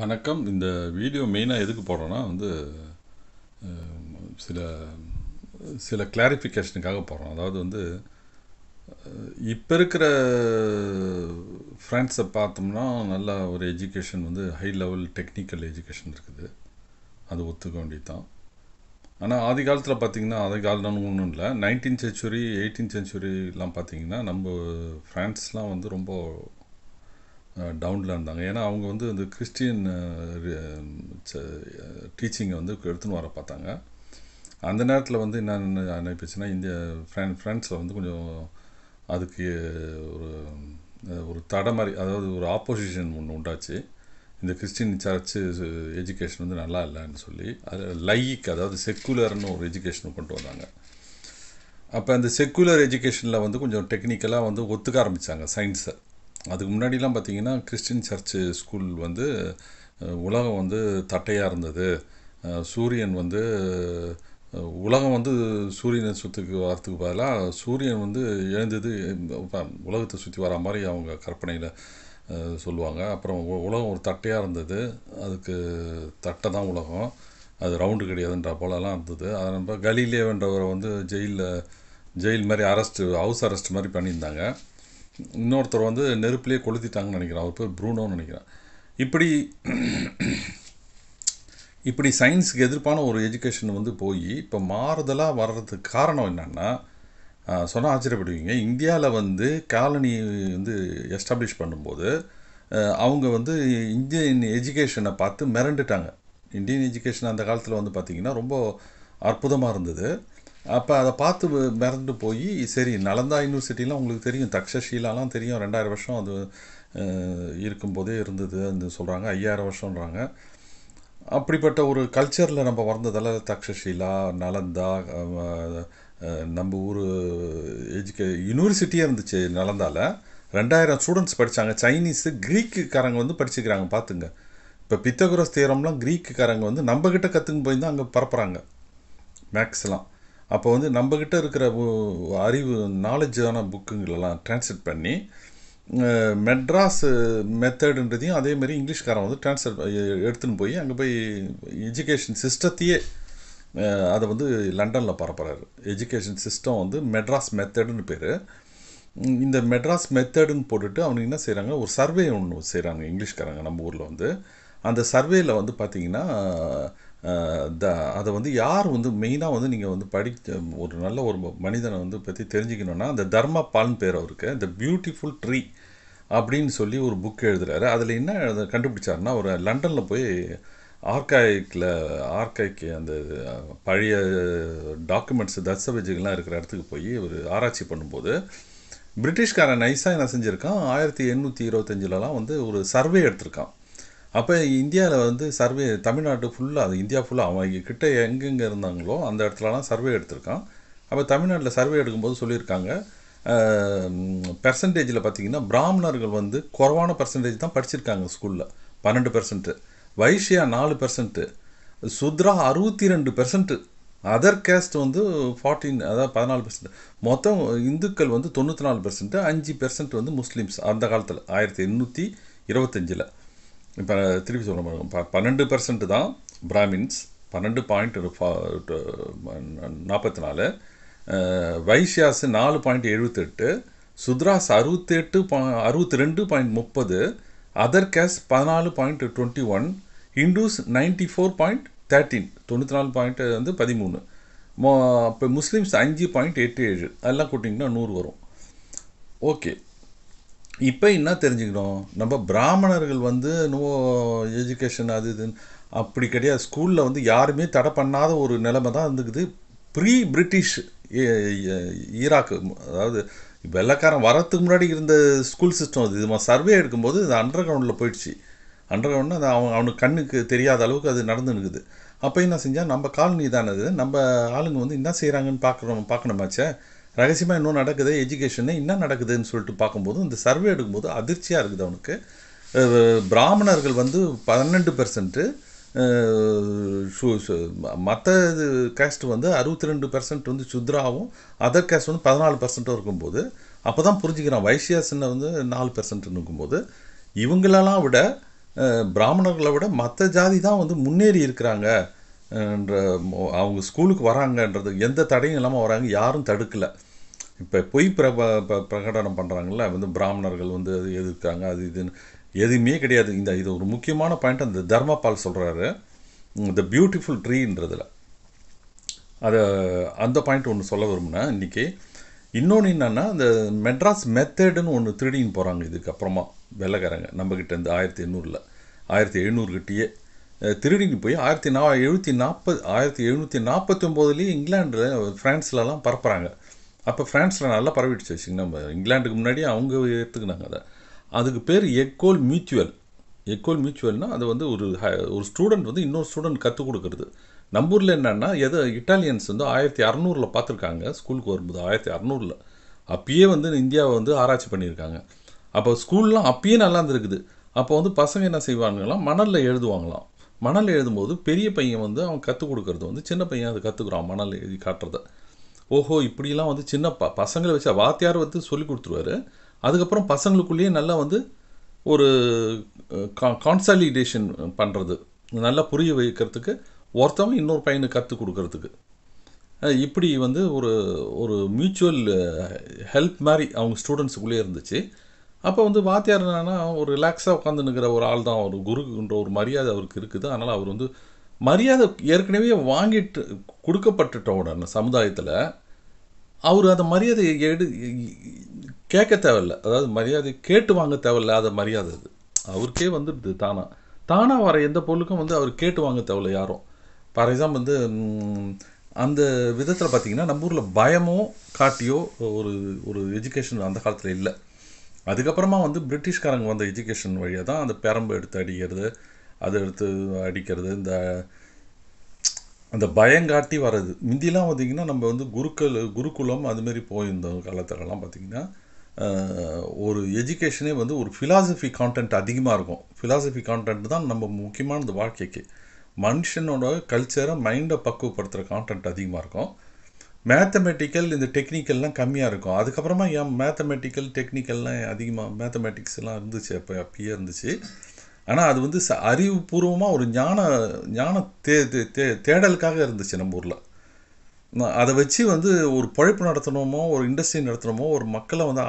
வணக்கம் இந்த வீடியோ மெயினாக எதுக்கு போகிறோன்னா வந்து சில சில கிளாரிஃபிகேஷனுக்காக போகிறோம் அதாவது வந்து இப்போ இருக்கிற ஃப்ரெண்ட்ஸை பார்த்தோம்னா நல்லா ஒரு எஜுகேஷன் வந்து ஹை லெவல் டெக்னிக்கல் எஜுகேஷன் இருக்குது அது ஒத்துக்க வேண்டியதான் ஆனால் ஆதி காலத்தில் பார்த்திங்கன்னா ஆதி காலம்னு ஒன்றும் இல்லை நைன்டீன் செஞ்சுரி எயிட்டீன் செஞ்சுரிலாம் பார்த்திங்கன்னா நம்ம ஃப்ரான்ஸ்லாம் வந்து ரொம்ப டவுனில் இருந்தாங்க ஏன்னா அவங்க வந்து இந்த கிறிஸ்டியன் டீச்சிங்கை வந்து எடுத்துன்னு வர பார்த்தாங்க அந்த நேரத்தில் வந்து என்னென்ன அனுப்பிச்சுன்னா இந்திய ஃப்ரான் ஃப்ரான்ஸில் வந்து கொஞ்சம் அதுக்கு ஒரு ஒரு தடை மாதிரி அதாவது ஒரு ஆப்போசிஷன் ஒன்று உண்டாச்சு இந்த கிறிஸ்டின் சர்ச்சு எஜுகேஷன் வந்து நல்லா இல்லைன்னு சொல்லி அது லைக் அதாவது செக்குலர்னு ஒரு எஜுகேஷன் கொண்டு வந்தாங்க அப்போ அந்த செக்குலர் எஜுகேஷனில் வந்து கொஞ்சம் டெக்னிக்கலாக வந்து ஒத்துக்க ஆரம்பித்தாங்க சயின்ஸை அதுக்கு முன்னாடிலாம் பார்த்திங்கன்னா கிறிஸ்டின் சர்ச்சு ஸ்கூல் வந்து உலகம் வந்து தட்டையாக இருந்தது சூரியன் வந்து உலகம் வந்து சூரியனை சுற்றுக்கு வரத்துக்கு பதிலாக சூரியன் வந்து எழுந்தது உலகத்தை சுற்றி வர மாதிரி அவங்க கற்பனையில் சொல்லுவாங்க அப்புறம் உலகம் ஒரு தட்டையாக இருந்தது அதுக்கு தட்டை தான் உலகம் அது ரவுண்டு கிடையாதுன்ற போலலாம் இருந்தது அதை நம்ம கலீலேவன்றவரை வந்து ஜெயிலில் ஜெயில் மாதிரி அரெஸ்ட்டு ஹவுஸ் அரெஸ்ட் மாதிரி பண்ணியிருந்தாங்க இன்னொருத்தர் வந்து நெருப்புலேயே கொளுத்திட்டாங்கன்னு நினைக்கிறேன் அவர் பேர் ப்ரூனோன்னு நினைக்கிறேன் இப்படி இப்படி சயின்ஸுக்கு எதிர்ப்பான ஒரு எஜுகேஷன் வந்து போய் இப்போ மாறுதலாக வர்றதுக்கு காரணம் என்னென்னா சொன்னால் ஆச்சரியப்படுவீங்க இந்தியாவில் வந்து காலனி வந்து எஸ்டாப்ளிஷ் பண்ணும்போது அவங்க வந்து இந்தியன் எஜுகேஷனை பார்த்து மிரண்டுட்டாங்க இந்தியன் எஜுகேஷன் அந்த காலத்தில் வந்து பார்த்திங்கன்னா ரொம்ப அற்புதமாக இருந்தது அப்போ அதை பார்த்து மறந்து போய் சரி நலந்தா யூனிவர்சிட்டிலாம் உங்களுக்கு தெரியும் தக்ஷீலாலாம் தெரியும் ரெண்டாயிரம் வருஷம் அது இருக்கும்போதே இருந்தது அந்த சொல்கிறாங்க ஐயாயிரம் வருஷன்றாங்க அப்படிப்பட்ட ஒரு கல்ச்சரில் நம்ம வளர்ந்ததால் தக்ஷஷீலா நலந்தா நம்ம ஊர் எஜுகே யூனிவர்சிட்டியே இருந்துச்சு நலந்தாவில் ரெண்டாயிரம் ஸ்டூடெண்ட்ஸ் படித்தாங்க சைனீஸு காரங்க வந்து படிச்சுக்கிறாங்க பார்த்துங்க இப்போ பித்தகுரஸ் தேரம்லாம் காரங்க வந்து நம்மக்கிட்ட கற்றுக்கு போய் தான் அங்கே பரப்புகிறாங்க மேக்ஸ்லாம் அப்போ வந்து நம்மக்கிட்ட இருக்கிற அறிவு நாலேஜான புக்குங்களெல்லாம் டிரான்ஸ்லேட் பண்ணி மெட்ராஸ் மெத்தடுன்றதையும் அதேமாதிரி இங்கிலீஷ்காரன் வந்து டிரான்ஸ்லேட் எடுத்துன்னு போய் அங்கே போய் எஜுகேஷன் சிஸ்டத்தையே அதை வந்து லண்டனில் பரப்புறாரு எஜுகேஷன் சிஸ்டம் வந்து மெட்ராஸ் மெத்தடுன்னு பேர் இந்த மெட்ராஸ் மெத்தடுன்னு போட்டுட்டு அவங்க என்ன செய்கிறாங்க ஒரு சர்வே ஒன்று செய்கிறாங்க இங்கிலீஷ்காரங்க நம்ம ஊரில் வந்து அந்த சர்வேயில் வந்து பார்த்திங்கன்னா த அதை வந்து யார் வந்து மெயினாக வந்து நீங்கள் வந்து படிக்க ஒரு நல்ல ஒரு மனிதனை வந்து பற்றி தெரிஞ்சுக்கணுன்னா அந்த தர்மா பால்னு பேர் அவருக்கு இந்த பியூட்டிஃபுல் ட்ரீ அப்படின்னு சொல்லி ஒரு புக் எழுதுகிறாரு அதில் என்ன கண்டுபிடிச்சாருன்னா ஒரு லண்டனில் போய் ஆர்காய்க்கில் ஆர்காய்க்கு அந்த பழைய டாக்குமெண்ட்ஸ் தஸ்தவேஜுகள்லாம் இருக்கிற இடத்துக்கு போய் ஒரு ஆராய்ச்சி பண்ணும்போது பிரிட்டிஷ்காரன் நைஸாக என்ன செஞ்சுருக்கான் ஆயிரத்தி எண்ணூற்றி இருபத்தஞ்சிலலாம் வந்து ஒரு சர்வே எடுத்திருக்கான் அப்போ இந்தியாவில் வந்து சர்வே தமிழ்நாடு ஃபுல்லாக அது இந்தியா ஃபுல்லாக அவங்க கிட்டே எங்கெங்கே இருந்தாங்களோ அந்த இடத்துலலாம் சர்வே எடுத்திருக்கான் அப்போ தமிழ்நாட்டில் சர்வே எடுக்கும்போது சொல்லியிருக்காங்க பெர்சன்டேஜில் பார்த்திங்கன்னா பிராமணர்கள் வந்து குறைவான பர்சன்டேஜ் தான் படிச்சிருக்காங்க ஸ்கூலில் பன்னெண்டு பெர்சன்ட்டு வைஷ்யா நாலு பெர்சன்ட்டு சுத்ரா அறுபத்தி ரெண்டு பெர்சன்ட்டு அதர் கேஸ்ட் வந்து ஃபார்ட்டின் அதாவது பதினாலு பெர்சன்ட் மொத்தம் இந்துக்கள் வந்து தொண்ணூற்றி நாலு பெர்சன்ட்டு அஞ்சு பெர்சன்ட் வந்து முஸ்லீம்ஸ் அந்த காலத்தில் ஆயிரத்தி எண்ணூற்றி இருபத்தஞ்சில் இப்போ திருப்பி சொல்ல பன்னெண்டு பர்சன்ட் தான் பிராமின்ஸ் பன்னெண்டு பாயிண்ட் நாற்பத்தி நாலு வைஷ்யாஸ் நாலு பாயிண்ட் எழுபத்தெட்டு சுத்ராஸ் அறுபத்தெட்டு பா அறுபத்தி ரெண்டு பாயிண்ட் முப்பது அதர் கேஸ் பதினாலு பாயிண்ட் டுவெண்ட்டி ஒன் இண்டூஸ் நைன்டி ஃபோர் பாயிண்ட் தேர்ட்டீன் தொண்ணூற்றி நாலு பாயிண்ட் வந்து பதிமூணு இப்போ முஸ்லீம்ஸ் அஞ்சு பாயிண்ட் எட்டு ஏழு அதெல்லாம் கூட்டிங்கன்னா நூறு வரும் ஓகே இப்போ என்ன தெரிஞ்சுக்கணும் நம்ம பிராமணர்கள் வந்து நோ எஜுகேஷன் அது இதுன்னு அப்படி கிடையாது ஸ்கூலில் வந்து யாருமே தடை பண்ணாத ஒரு நிலைமை தான் இருந்துக்குது ப்ரீ பிரிட்டிஷ் ஈராக்கு அதாவது வெள்ளக்காரன் வரத்துக்கு முன்னாடி இருந்த ஸ்கூல் சிஸ்டம் அது இது சர்வே எடுக்கும்போது இது அண்டர் கிரவுண்டில் போயிடுச்சு அண்டர் கிரவுண்டில் அது அவன் அவனுக்கு கண்ணுக்கு தெரியாத அளவுக்கு அது நடந்து நிற்குது அப்போ என்ன செஞ்சால் நம்ம காலனி தானது நம்ம ஆளுங்க வந்து என்ன செய்கிறாங்கன்னு பார்க்குறோம் பார்க்கணுமாச்சே ரகசியமாக இன்னும் நடக்குது எஜுகேஷனு என்ன நடக்குதுன்னு சொல்லிட்டு பார்க்கும்போது இந்த சர்வே எடுக்கும்போது அதிர்ச்சியாக இருக்குது அவனுக்கு பிராமணர்கள் வந்து பன்னெண்டு பெர்சன்ட்டு மற்ற கேஸ்ட் வந்து அறுபத்தி ரெண்டு பெர்சன்ட் வந்து சுத்ராவும் அதர் கேஸ்ட் வந்து பதினாலு பெர்சன்ட்டும் இருக்கும்போது அப்போ தான் புரிஞ்சுக்கிறான் வைசியாசனை வந்து நாலு பெர்சன்ட்னு இருக்கும்போது இவங்களெல்லாம் விட பிராமணர்களை விட மற்ற ஜாதி தான் வந்து முன்னேறி இருக்கிறாங்க அவங்க ஸ்கூலுக்கு வராங்கன்றது எந்த தடையும் இல்லாமல் வராங்க யாரும் தடுக்கலை இப்போ பொய் பிரப பிரகடனம் பண்ணுறாங்கல்ல வந்து பிராமணர்கள் வந்து அது எதிர்க்கிறாங்க அது இதுன்னு எதுவுமே கிடையாது இந்த இது ஒரு முக்கியமான பாயிண்ட் அந்த தர்மபால் சொல்கிறாரு இந்த பியூட்டிஃபுல் ட்ரீன்றதில் அதை அந்த பாயிண்ட் ஒன்று சொல்ல வரும்னா இன்றைக்கி இன்னொன்று என்னென்னா இந்த மெட்ராஸ் மெத்தேடுன்னு ஒன்று திருடின்னு போகிறாங்க இதுக்கப்புறமா வெள்ளைக்காரங்க நம்மக்கிட்ட இந்த ஆயிரத்தி எண்ணூறில் ஆயிரத்தி எழுநூறுகிட்டேயே திருடிங்கி போய் ஆயிரத்தி நா எழுநூற்றி நாற்பது ஆயிரத்தி எழுநூற்றி நாற்பத்தொம்போதுலேயே இங்கிலாண்டில் ஃப்ரான்ஸ்லலாம் பரப்புகிறாங்க அப்போ ஃப்ரான்ஸில் நல்லா பரவிடுச்சு நம்ம இங்கிலாண்டுக்கு முன்னாடியே அவங்க எடுத்துக்கினாங்க அதை அதுக்கு பேர் எக்கோல் மியூச்சுவல் எக்கோல் மியூச்சுவல்னால் அது வந்து ஒரு ஒரு ஸ்டூடெண்ட் வந்து இன்னொரு ஸ்டூடெண்ட் கற்றுக் கொடுக்குறது நம்பூரில் என்னென்னா எதோ இட்டாலியன்ஸ் வந்து ஆயிரத்தி அறநூறில் பார்த்துருக்காங்க ஸ்கூலுக்கு வரும்போது ஆயிரத்தி அறநூறில் அப்பயே வந்து இந்தியாவை வந்து ஆராய்ச்சி பண்ணியிருக்காங்க அப்போ ஸ்கூல்லாம் அப்பயே நல்லா இருந்திருக்குது அப்போ வந்து பசங்க என்ன செய்வாங்களாம் மணலில் எழுதுவாங்களாம் மணல் எழுதும்போது பெரிய பையன் வந்து அவன் கற்றுக் கொடுக்கறது வந்து சின்ன பையன் அது கற்றுக்குறான் மணல் எழுதி காட்டுறத ஓஹோ இப்படிலாம் வந்து சின்ன ப பசங்களை வச்சு வாத்தியார் வந்து சொல்லி கொடுத்துருவாரு அதுக்கப்புறம் பசங்களுக்குள்ளேயே நல்லா வந்து ஒரு கா கான்சாலிடேஷன் பண்ணுறது நல்லா புரிய வைக்கிறதுக்கு ஒருத்தவங்க இன்னொரு பையனுக்கு கற்றுக் கொடுக்கறதுக்கு இப்படி வந்து ஒரு ஒரு மியூச்சுவல் ஹெல்ப் மாதிரி அவங்க ஸ்டூடெண்ட்ஸுக்குள்ளேயே இருந்துச்சு அப்போ வந்து வாத்தியார் என்னன்னா ஒரு ரிலாக்ஸாக உட்காந்து நிற்கிற ஒரு ஆள் தான் ஒரு குருன்ற ஒரு மரியாதை அவருக்கு இருக்குது அதனால் அவர் வந்து மரியாதை ஏற்கனவே வாங்கிட்டு கொடுக்கப்பட்டுட்ட உடனே சமுதாயத்தில் அவர் அந்த மரியாதையை எடு கேட்க தேவையில்ல அதாவது மரியாதை கேட்டு வாங்க தேவையில்ல மரியாதை அது அவருக்கே வந்துடுது தானாக தானாக வர எந்த பொருளுக்கும் வந்து அவர் கேட்டு வாங்க தேவையில்ல யாரும் ஃபார் எக்ஸாம்பிள் வந்து அந்த விதத்தில் பார்த்திங்கன்னா நம்ம ஊரில் பயமோ காட்டியோ ஒரு ஒரு எஜுகேஷன் அந்த காலத்தில் இல்லை அதுக்கப்புறமா வந்து பிரிட்டிஷ்காரங்க வந்த எஜுகேஷன் வழியாக தான் அந்த பெரம்பு எடுத்து அடிக்கிறது அதை எடுத்து அடிக்கிறது இந்த அந்த பயங்காட்டி வர்றது முந்திலாம் பார்த்திங்கன்னா நம்ம வந்து குருக்கள் குருகுலம் அதுமாரி போயிருந்தோம் காலத்துலலாம் பார்த்திங்கன்னா ஒரு எஜுகேஷனே வந்து ஒரு ஃபிலாசபி கான்டென்ட் அதிகமாக இருக்கும் ஃபிலாசபி கான்டென்ட் தான் நம்ம முக்கியமானது வாழ்க்கைக்கு மனுஷனோட கல்ச்சரை மைண்டை பக்குவப்படுத்துகிற கான்டென்ட் அதிகமாக இருக்கும் மேத்தமெட்டிக்கல் இந்த டெக்னிக்கல்லாம் கம்மியாக இருக்கும் அதுக்கப்புறமா ஏன் மேத்தமெட்டிக்கல் டெக்னிக்கல்லாம் அதிகமாக மேத்தமெட்டிக்ஸ்லாம் இருந்துச்சு அப்போ அப்பயே இருந்துச்சு ஆனால் அது வந்து ச அறிவுபூர்வமாக ஒரு ஞான ஞான தே தே தேடலுக்காக இருந்துச்சு நம்ம ஊரில் அதை வச்சு வந்து ஒரு பழைப்பு நடத்தணுமோ ஒரு இண்டஸ்ட்ரி நடத்தணுமோ ஒரு மக்களை வந்து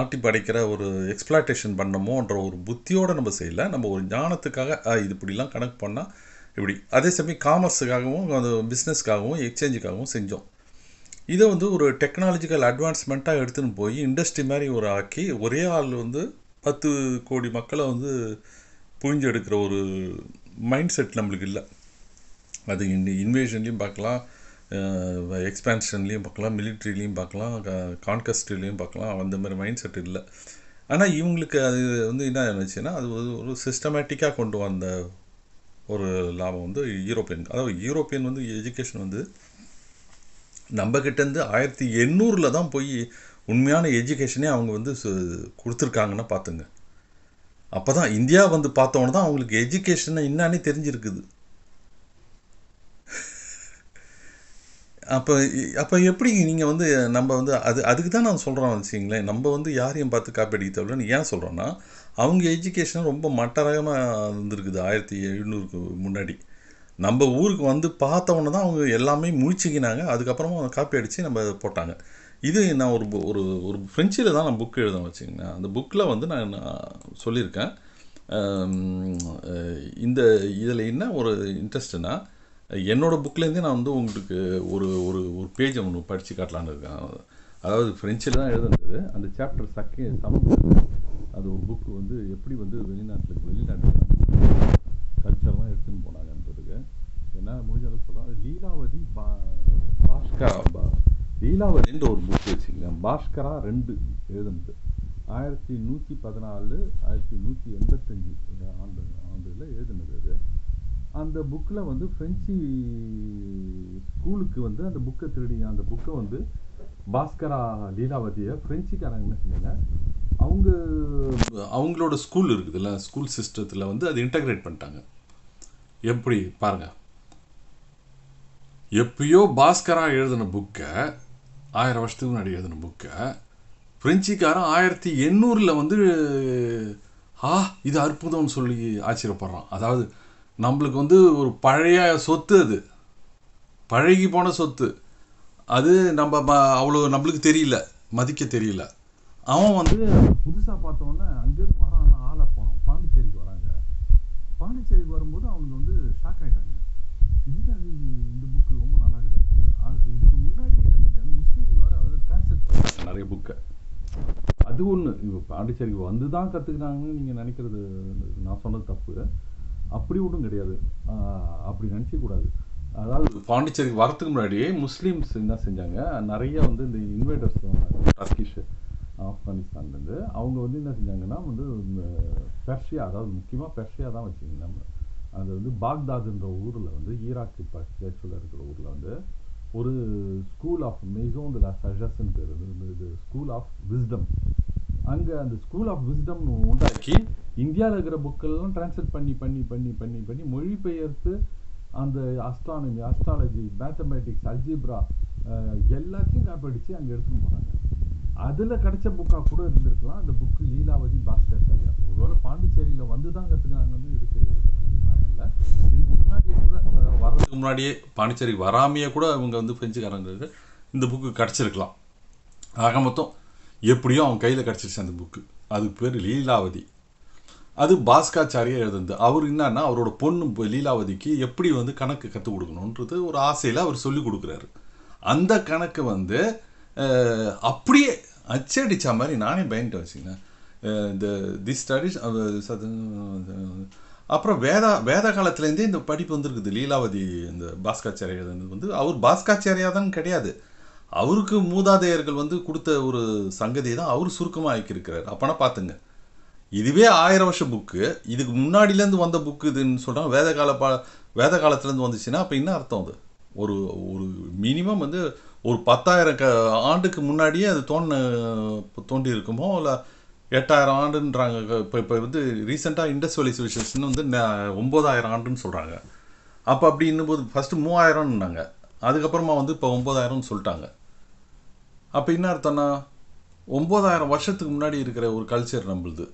ஆட்டி படைக்கிற ஒரு எக்ஸ்பிளாட்டேஷன் பண்ணமோன்ற ஒரு புத்தியோடு நம்ம செய்யலை நம்ம ஒரு ஞானத்துக்காக இது இப்படிலாம் கணக்கு பண்ணால் இப்படி அதே சமயம் காமர்ஸுக்காகவும் அது பிஸ்னஸ்க்காகவும் எக்ஸ்சேஞ்சுக்காகவும் செஞ்சோம் இதை வந்து ஒரு டெக்னாலஜிக்கல் அட்வான்ஸ்மெண்ட்டாக எடுத்துன்னு போய் இண்டஸ்ட்ரி மாதிரி ஒரு ஆக்கி ஒரே ஆள் வந்து பத்து கோடி மக்களை வந்து புரிஞ்செடுக்கிற ஒரு மைண்ட் செட் நம்மளுக்கு இல்லை அது இன் இன்வேஷன்லேயும் பார்க்கலாம் எக்ஸ்பேன்ஷன்லேயும் பார்க்கலாம் மிலிட்ரிலையும் பார்க்கலாம் கான்கஸ்ட்லேயும் பார்க்கலாம் அந்த மாதிரி மைண்ட் செட் இல்லை ஆனால் இவங்களுக்கு அது வந்து என்ன இருந்துச்சுன்னா அது ஒரு ஒரு சிஸ்டமேட்டிக்காக கொண்டு வந்த ஒரு லாபம் வந்து யூரோப்பியன் அதாவது யூரோப்பியன் வந்து எஜுகேஷன் வந்து நம்ம கிட்டேருந்து ஆயிரத்தி எண்ணூறில் தான் போய் உண்மையான எஜுகேஷனே அவங்க வந்து கொடுத்துருக்காங்கன்னா பார்த்துங்க அப்போ தான் இந்தியா வந்து பார்த்தோன்னு தான் அவங்களுக்கு எஜுகேஷனை என்னன்னே தெரிஞ்சிருக்குது அப்போ அப்போ எப்படி நீங்கள் வந்து நம்ம வந்து அது அதுக்கு தான் நான் சொல்கிறேன் வச்சிங்களேன் நம்ம வந்து யாரையும் பார்த்து காப்பி அடிக்க தேவையில்லன்னு ஏன் சொல்கிறோன்னா அவங்க எஜுகேஷன் ரொம்ப மட்டரகமாக இருந்திருக்குது ஆயிரத்தி எழுநூறுக்கு முன்னாடி நம்ம ஊருக்கு வந்து பார்த்தவொன்னே தான் அவங்க எல்லாமே முழிச்சுக்கினாங்க அதுக்கப்புறமா அவங்க காப்பி அடித்து நம்ம போட்டாங்க இது நான் ஒரு ஒரு ஒரு ஃப்ரெஞ்சில் தான் நான் புக் எழுத வச்சுங்கண்ணா அந்த புக்கில் வந்து நான் சொல்லியிருக்கேன் இந்த இதில் என்ன ஒரு இன்ட்ரெஸ்ட்னா என்னோடய புக்லேருந்தே நான் வந்து உங்களுக்கு ஒரு ஒரு ஒரு பேஜ் ஒன்று படித்து காட்டலான்னு இருக்கேன் அதாவது ஃப்ரெஞ்சில் தான் எழுதுனது அந்த சாப்டர் சக்கே சமம் அது ஒரு புக்கு வந்து எப்படி வந்து வெளிநாட்டுக்கு வெளிநாட்டுக்கு கல்ச்சர்லாம் எடுத்துன்னு போனாங்கன்றது என்ன முடிஞ்ச அளவுக்கு சொல்கிறேன் லீலாவதி பாஸ்கரா பா லீலாவதின்ற ஒரு புக் வச்சுங்க பாஸ்கரா ரெண்டு எழுதுனது ஆயிரத்தி நூற்றி பதினாலு ஆயிரத்தி நூற்றி எண்பத்தஞ்சு ஆண்டு ஆண்டுகளில் எழுதுனது அது அந்த புக்கில் வந்து ஃப்ரெஞ்சு ஸ்கூலுக்கு வந்து அந்த புக்கை திருடி அந்த புக்கை வந்து பாஸ்கரா லீலாவதியை ஃப்ரெஞ்சுக்காரங்க என்ன செஞ்சாங்க அவங்க அவங்களோட ஸ்கூல் இருக்குதுல்ல ஸ்கூல் சிஸ்டத்தில் வந்து அதை இன்டகிரேட் பண்ணிட்டாங்க எப்படி பாருங்கள் எப்பயோ பாஸ்கரா எழுதின புக்கை ஆயிரம் வருஷத்துக்கு முன்னாடி எழுதின புக்கை பிரெஞ்சுக்காரன் ஆயிரத்தி எண்ணூறில் வந்து ஆ இது அற்புதம்னு சொல்லி ஆச்சரியப்படுறான் அதாவது நம்மளுக்கு வந்து ஒரு பழைய சொத்து அது பழகி போன சொத்து அது நம்ம அவ்வளோ நம்மளுக்கு தெரியல மதிக்க தெரியல அவன் வந்து புதுசாக பார்த்தோம் அது ஒன்று இப்போ பாண்டிச்சேரி வந்து தான் கற்றுக்கிறாங்கன்னு நீங்கள் நினைக்கிறது நான் சொன்னது தப்பு அப்படி ஒன்றும் கிடையாது அப்படி நினச்சிக்கூடாது அதாவது பாண்டிச்சேரிக்கு வரத்துக்கு முன்னாடியே முஸ்லீம்ஸ் என்ன செஞ்சாங்க நிறைய வந்து இந்த இன்வைடர்ஸ் டர்க்கிஷ் ஆப்கானிஸ்தான்லேருந்து அவங்க வந்து என்ன செஞ்சாங்கன்னா வந்து இந்த பெர்ஷியா அதாவது முக்கியமாக பெர்ஷியா தான் வச்சுக்கோங்க நம்ம அது வந்து பாக்தாதுன்ற ஊரில் வந்து ஈராக்கு பக்கத்தில் இருக்கிற ஊரில் வந்து ஒரு ஸ்கூல் ஆஃப் மெய்சோன் லா சஜஸ்ன்னு பேர் இது ஸ்கூல் ஆஃப் விஸ்டம் அங்கே அந்த ஸ்கூல் ஆஃப் விஸ்டம் உண்டாக்கி இந்தியாவில் இருக்கிற புக்கெல்லாம் டிரான்ஸ்லேட் பண்ணி பண்ணி பண்ணி பண்ணி பண்ணி மொழிபெயர்த்து அந்த அஸ்ட்ரானமி அஸ்ட்ராலஜி மேத்தமேட்டிக்ஸ் அல்ஜிப்ரா எல்லாத்தையும் காப்படிச்சு அங்கே எடுத்துன்னு போகிறாங்க அதில் கிடைச்ச புக்காக கூட இருந்திருக்கலாம் அந்த புக்கு லீலாவதி பாஸ்கர் சாரியா ஒருவேளை பாண்டிச்சேரியில் வந்து தான் கற்றுக்கிறாங்கன்னு இருக்கு இதுக்கு முன்னாடியே கூட வர்றதுக்கு முன்னாடியே பாண்டிச்சேரிக்கு வராமையே கூட இவங்க வந்து பிரெஞ்சுக்காரங்களுக்கு இந்த புக்கு கிடச்சிருக்கலாம் ஆக மொத்தம் எப்படியோ அவன் கையில் கிடச்சிருச்சு அந்த புக்கு அது பேர் லீலாவதி அது பாஸ்காச்சாரியாக எழுதுனது அவர் என்னன்னா அவரோட பொண்ணு லீலாவதிக்கு எப்படி வந்து கணக்கு கற்றுக் கொடுக்கணுன்றது ஒரு ஆசையில் அவர் சொல்லி கொடுக்குறாரு அந்த கணக்கு வந்து அப்படியே அச்சடித்த மாதிரி நானே பயந்துட்டு வச்சுக்கினேன் இந்த தி ஸ்டடிஸ் அப்புறம் வேதா வேத காலத்துலேருந்தே இந்த படிப்பு வந்துருக்குது லீலாவதி இந்த பாஸ்காச்சாரியா வந்து அவர் பாஸ்காச்சாரியாதான் கிடையாது அவருக்கு மூதாதையர்கள் வந்து கொடுத்த ஒரு சங்கதியை தான் அவர் சுருக்கமாக ஆக்கியிருக்கிறார் அப்போனா பார்த்துங்க இதுவே ஆயிரம் வருஷம் புக்கு இதுக்கு முன்னாடியிலேருந்து வந்த புக்கு இதுன்னு சொல்கிறாங்க வேத கால பா வேத காலத்துலேருந்து வந்துச்சுன்னா அப்போ என்ன அர்த்தம் அது ஒரு ஒரு மினிமம் வந்து ஒரு பத்தாயிரம் க ஆண்டுக்கு முன்னாடியே அது தோணு தோண்டி இருக்குமோ இல்லை எட்டாயிரம் ஆண்டுன்றாங்க இப்போ இப்போ வந்து ரீசெண்டாக இண்டஸ்ட்ரியலைசேஷன் வந்து ஒம்பதாயிரம் ஆண்டுன்னு சொல்கிறாங்க அப்போ அப்படி இன்னும் போது ஃபஸ்ட்டு மூவாயிரம்னாங்க அதுக்கப்புறமா வந்து இப்போ ஒம்பதாயிரம்னு சொல்லிட்டாங்க அப்போ என்ன அர்த்தம்னா ஒம்பதாயிரம் வருஷத்துக்கு முன்னாடி இருக்கிற ஒரு கல்ச்சர் நம்மளுது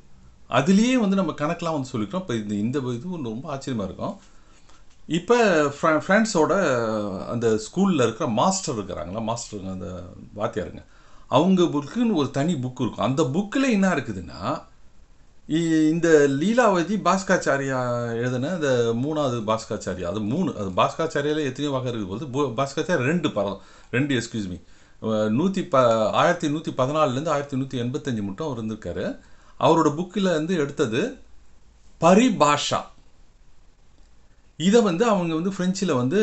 அதுலேயே வந்து நம்ம கணக்கெலாம் வந்து சொல்லிக்கிறோம் இப்போ இந்த இந்த இது ரொம்ப ஆச்சரியமாக இருக்கும் இப்போ ஃப்ர ஃப்ரெண்ட்ஸோட அந்த ஸ்கூலில் இருக்கிற மாஸ்டர் இருக்கிறாங்களா மாஸ்டருங்க அந்த வாத்தியாருங்க அவங்க புக்குன்னு ஒரு தனி புக் இருக்கும் அந்த புக்கில் என்ன இருக்குதுன்னா இந்த லீலாவதி பாஸ்காச்சாரியா எழுதின இந்த மூணாவது பாஸ்காச்சாரியா அது மூணு அது பாஸ்காச்சாரியாவில் எத்தனையோ வகை இருக்குது போது பாஸ்காச்சாரியா ரெண்டு பரவாயில்ல ரெண்டு எக்ஸ்கியூஸ் மீ நூற்றி ப ஆயிரத்தி நூற்றி பதினாலுலேருந்து ஆயிரத்தி நூற்றி எண்பத்தஞ்சு மட்டும் அவர் இருந்திருக்காரு அவரோட புக்கில் வந்து எடுத்தது பரிபாஷா இதை வந்து அவங்க வந்து ஃப்ரெஞ்சில் வந்து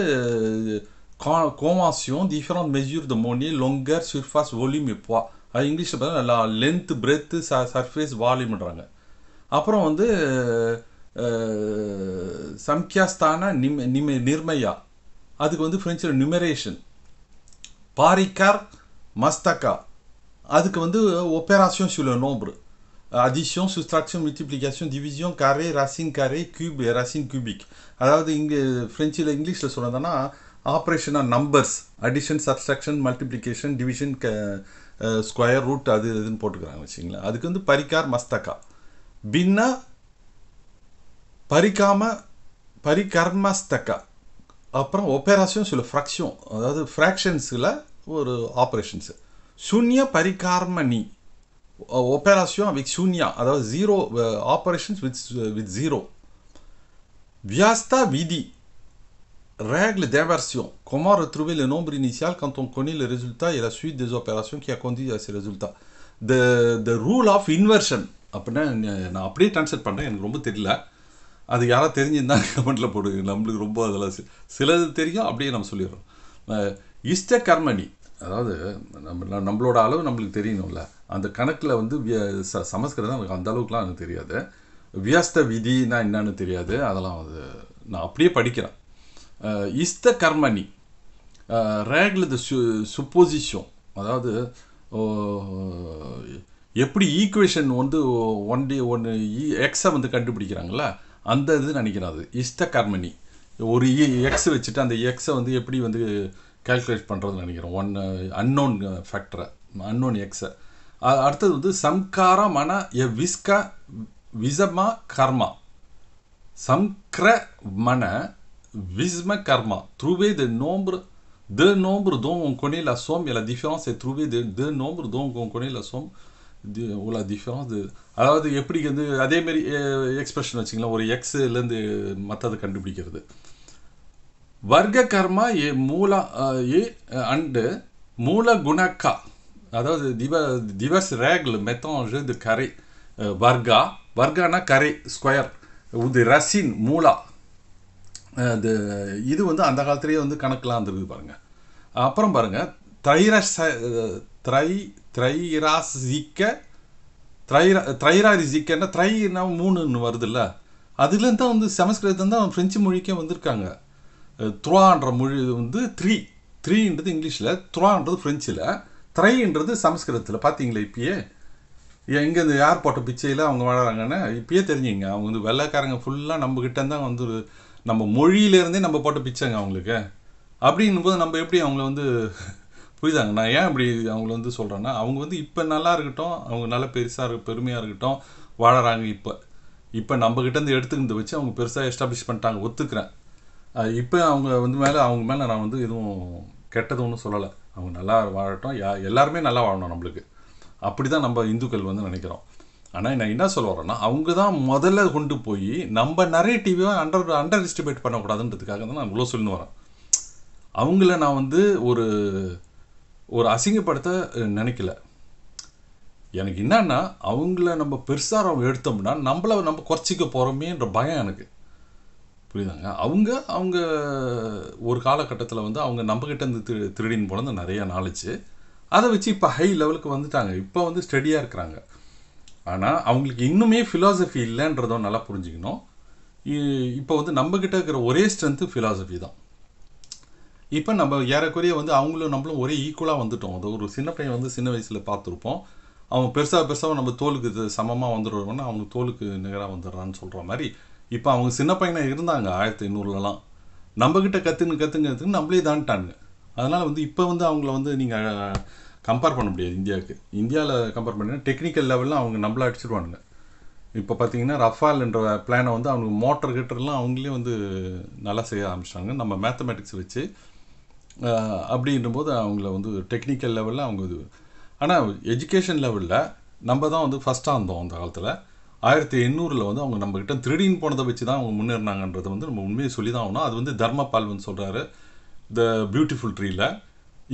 கோமாசியம் டிஃபரண்ட் மெஜூர் த மோனி லொங்கர் சுர்ஃபாஸ் வால்யூம் எப்போ அது இங்கிலீஷில் பார்த்தா நல்லா லென்த் பிரெத்து ச சர்ஃபேஸ் வால்யூம்ன்றாங்க அப்புறம் வந்து சம்கியாஸ்தான நிம் நிம நிர்மையா அதுக்கு வந்து ஃப்ரெஞ்சில் நியூமரேஷன் பாரிக்கார் மஸ்தக்கா அதுக்கு வந்து opération sur நோம்பு அதிசியம் Addition, மல்டிப்ளிகேஷன் multiplication, கரே ரசின் கரே கியூப் ரசின் கியூபிக் அதாவது இங்கே ஃப்ரெஞ்சில் இங்கிலீஷில் சொன்னதுன்னா operation on numbers addition subtraction multiplication division square root அது இதுன்னு போட்டுக்கிறாங்க வச்சுங்களேன் அதுக்கு வந்து பரிக்கார் மஸ்தகா பின்னா பரிக்காம பரிகர்மஸ்தக்கா Après opérations sur les fractions, alors fractions sur la opérations. Zéro parikarmani opérations avec zéro, alors zero uh, operations with uh, with zero. Viesta vide règle d'inversion. Comment retrouver le nombre initial quand on connaît le résultat et la suite des opérations qui a conduit à ces résultats? The rule of inversion. Après, après t'as fait ça, tu sais, j'ai pas trop அது யாராவது தெரிஞ்சிருந்தாங்க கமெண்டில் போடுங்க நம்மளுக்கு ரொம்ப அதெல்லாம் சிலது தெரியும் அப்படியே நம்ம சொல்லிடுறோம் இஷ்ட கர்மணி அதாவது நம்ம நம்மளோட அளவு நம்மளுக்கு தெரியணும்ல அந்த கணக்கில் வந்து ச சமஸ்கிருதம் எனக்கு அந்த அளவுக்குலாம் எனக்கு தெரியாது வியஸ்த விதினா என்னன்னு தெரியாது அதெல்லாம் அது நான் அப்படியே படிக்கிறேன் இஸ்த கர்மணி ரேக்ல த சு சுப்போசிஷன் அதாவது எப்படி ஈக்குவேஷன் வந்து ஒன் டே ஒன்று எக்ஸை வந்து கண்டுபிடிக்கிறாங்களா அந்த இது நினைக்கிறேன் அது இஷ்ட கர்மணி ஒரு எக்ஸ் வச்சுட்டு அந்த எக்ஸை வந்து எப்படி வந்து கால்குலேட் பண்ணுறதுன்னு நினைக்கிறோம் ஒன் அன்னோன் ஃபேக்டரை அன்னோன் எக்ஸை அடுத்தது வந்து சம்கார மன எ விஸ்க விஷமா கர்மா சம்கிர மன விஸ்ம கர்மா த்ரூவே த நோம்பு த நோம்பு தோங்கும் கொனையில் connaît la somme et la différence est trouvée de, de nombre ஓலா டிஃபரன்ஸ் இது அதாவது எப்படி வந்து அதேமாரி எக்ஸ்பிரஷன் வச்சுங்களா ஒரு எக்ஸ்லேருந்து மற்றது கண்டுபிடிக்கிறது வர்க்க கர்மா ஏ மூலா ஏ அண்டு மூல குணக்கா அதாவது திவ திவஸ் ரேக்ல மெத்தான்ஜு இது கரை வர்கா வர்கானா கரை ஸ்கொயர் இது ரசின் மூலா இது இது வந்து அந்த காலத்திலேயே வந்து கணக்கெலாம் வந்துருக்குது பாருங்கள் அப்புறம் பாருங்கள் தைரச த்ரை த்ரைராசிக்க த்ரைரா த்ரைராரிசிக்கன்னா த்ரைனா மூணுன்னு வருதுல்ல அதுலேருந்து தான் வந்து சமஸ்கிருதம் தான் ஃப்ரெஞ்சு மொழிக்கே வந்திருக்காங்க த்ரோன்ற மொழி வந்து த்ரீ த்ரீன்றது இங்கிலீஷில் த்ரோன்றது ஃப்ரெஞ்சில் த்ரைன்றது சமஸ்கிருதத்தில் பார்த்தீங்களா இப்பயே எங்கே இந்த போட்ட பிச்சையில் அவங்க வளராங்கன்னா இப்பயே தெரிஞ்சுங்க அவங்க வந்து வெள்ளைக்காரங்க ஃபுல்லாக நம்மக்கிட்ட தான் வந்து நம்ம மொழியிலேருந்தே நம்ம போட்ட பிச்சைங்க அவங்களுக்கு அப்படின்னும் போது நம்ம எப்படி அவங்கள வந்து புரியுதாங்க நான் ஏன் இப்படி அவங்கள வந்து சொல்கிறேன்னா அவங்க வந்து இப்போ நல்லா இருக்கட்டும் அவங்க நல்லா பெருசாக இருக்க பெருமையாக இருக்கட்டும் வாழறாங்க இப்போ இப்போ நம்மக்கிட்டேருந்து எடுத்துக்கிட்டு வச்சு அவங்க பெருசாக எஸ்டாப்ளிஷ் பண்ணிட்டாங்க ஒத்துக்கிறேன் இப்போ அவங்க வந்து மேலே அவங்க மேலே நான் வந்து எதுவும் கெட்டது ஒன்றும் சொல்லலை அவங்க நல்லா வாழட்டும் யா எல்லாருமே நல்லா வாழணும் நம்மளுக்கு அப்படி தான் நம்ம இந்துக்கள் வந்து நினைக்கிறோம் ஆனால் நான் என்ன சொல்ல வரேன்னா அவங்க தான் முதல்ல கொண்டு போய் நம்ம நிறைய டிவியை அண்டர் அண்டர் எஸ்டிமேட் பண்ணக்கூடாதுன்றதுக்காக தான் நான் இவ்வளோ சொல்லி வரேன் அவங்கள நான் வந்து ஒரு ஒரு அசிங்கப்படுத்த நினைக்கல எனக்கு என்னன்னா அவங்கள நம்ம பெருசாக அவங்க எடுத்தோம்னா நம்மளை நம்ம குறைச்சிக்க போகிறோமேன்ற பயம் எனக்கு புரியுதாங்க அவங்க அவங்க ஒரு காலகட்டத்தில் வந்து அவங்க நம்மக்கிட்ட இருந்து திரு திருடின்னு போனது நிறையா நாலேஜ் அதை வச்சு இப்போ ஹை லெவலுக்கு வந்துட்டாங்க இப்போ வந்து ஸ்டடியாக இருக்கிறாங்க ஆனால் அவங்களுக்கு இன்னுமே ஃபிலாசபி இல்லைன்றதும் நல்லா புரிஞ்சுக்கணும் இப்போ வந்து நம்மக்கிட்ட இருக்கிற ஒரே ஸ்ட்ரென்த்து ஃபிலாசபி தான் இப்போ நம்ம ஏறக்குறைய வந்து அவங்களும் நம்மளும் ஒரே ஈக்குவலாக வந்துட்டோம் அது ஒரு சின்ன பையன் வந்து சின்ன வயசில் பார்த்துருப்போம் அவன் பெருசாக பெருசாக நம்ம தோலுக்கு சமமாக வந்துடுறோம்னா அவங்க தோலுக்கு நிகராக வந்துடுறான்னு சொல்கிற மாதிரி இப்போ அவங்க சின்ன பையனாக இருந்தாங்க ஆயிரத்தி ஐநூறுலலாம் நம்மக்கிட்ட கற்றுன்னு கற்றுன்னு நம்மளே தான்ட்டாங்க அதனால் வந்து இப்போ வந்து அவங்கள வந்து நீங்கள் கம்பேர் பண்ண முடியாது இந்தியாவுக்கு இந்தியாவில் கம்பேர் பண்ணிங்கன்னா டெக்னிக்கல் லெவலில் அவங்க நம்மளாக அடிச்சிருவானுங்க இப்போ பார்த்தீங்கன்னா ரஃபால் என்ற பிளானை வந்து அவங்க மோட்டர் கிட்டலாம் அவங்களே வந்து நல்லா செய்ய ஆரம்பிச்சிட்டாங்க நம்ம மேத்தமெட்டிக்ஸ் வச்சு அப்படின்ற போது அவங்கள வந்து டெக்னிக்கல் லெவலில் அவங்க இது ஆனால் எஜுகேஷன் லெவலில் நம்ம தான் வந்து ஃபஸ்ட்டாக இருந்தோம் அந்த காலத்தில் ஆயிரத்தி எண்ணூறில் வந்து அவங்க நம்மக்கிட்ட திருடின்னு போனதை வச்சு தான் அவங்க முன்னேறினாங்கன்றது வந்து நம்ம உண்மையை சொல்லி தான் ஆகணும் அது வந்து தர்மபால்வன் சொல்கிறாரு த பியூட்டிஃபுல் ட்ரீயில்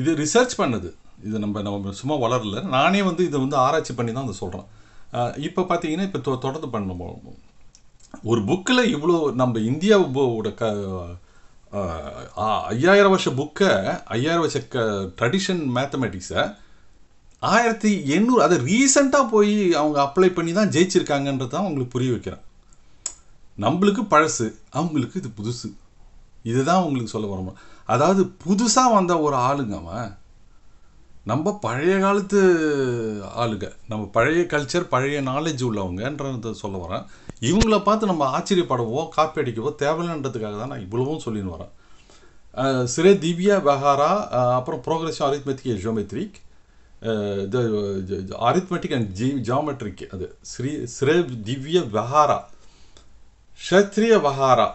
இது ரிசர்ச் பண்ணது இது நம்ம நம்ம சும்மா வளரல நானே வந்து இதை வந்து ஆராய்ச்சி பண்ணி தான் அதை சொல்கிறேன் இப்போ பார்த்தீங்கன்னா இப்போ தொடர்ந்து பண்ண ஒரு புக்கில் இவ்வளோ நம்ம இந்தியாவோட க ஐயாயிரம் வருஷ புக்கை ஐயாயிரம் வருஷ க ட்ரெடிஷன் மேத்தமெட்டிக்ஸை ஆயிரத்தி எண்ணூறு அதை ரீசெண்டாக போய் அவங்க அப்ளை பண்ணி தான் ஜெயிச்சிருக்காங்கன்றது தான் அவங்களுக்கு புரிய வைக்கிறேன் நம்மளுக்கு பழசு அவங்களுக்கு இது புதுசு இதுதான் அவங்களுக்கு சொல்ல வரோம் அதாவது புதுசாக வந்த ஒரு ஆளுங்க அவன் நம்ம பழைய காலத்து ஆளுங்க நம்ம பழைய கல்ச்சர் பழைய நாலேஜ் உள்ளவங்கன்றது சொல்ல வரேன் இவங்கள பார்த்து நம்ம ஆச்சரியப்படவோ காப்பி அடிக்கவோ தேவையில்லைன்றதுக்காக தான் நான் இவ்வளவும் சொல்லின்னு வரேன் சிறே திவ்யா வெஹாரா அப்புறம் progressive arithmetic geometric arithmetic and ஜி ஜியோமெட்ரிக் அது ஸ்ரீ ஸ்ரே திவ்ய வெஹாரா ஷத்ரிய வஹாரா